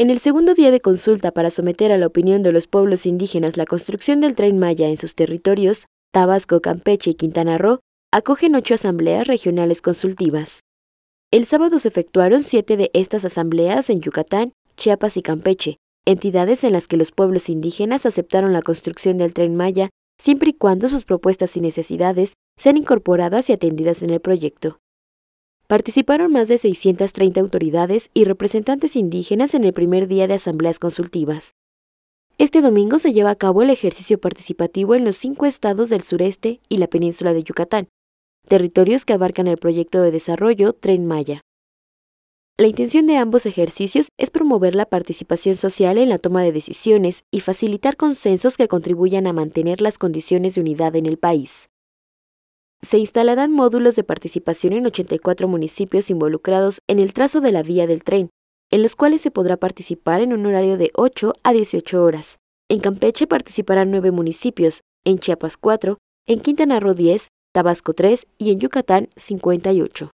En el segundo día de consulta para someter a la opinión de los pueblos indígenas la construcción del tren Maya en sus territorios, Tabasco, Campeche y Quintana Roo acogen ocho asambleas regionales consultivas. El sábado se efectuaron siete de estas asambleas en Yucatán, Chiapas y Campeche, entidades en las que los pueblos indígenas aceptaron la construcción del tren Maya siempre y cuando sus propuestas y necesidades sean incorporadas y atendidas en el proyecto participaron más de 630 autoridades y representantes indígenas en el primer día de asambleas consultivas. Este domingo se lleva a cabo el ejercicio participativo en los cinco estados del sureste y la península de Yucatán, territorios que abarcan el proyecto de desarrollo Tren Maya. La intención de ambos ejercicios es promover la participación social en la toma de decisiones y facilitar consensos que contribuyan a mantener las condiciones de unidad en el país. Se instalarán módulos de participación en 84 municipios involucrados en el trazo de la vía del tren, en los cuales se podrá participar en un horario de 8 a 18 horas. En Campeche participarán 9 municipios, en Chiapas 4, en Quintana Roo 10, Tabasco 3 y en Yucatán 58.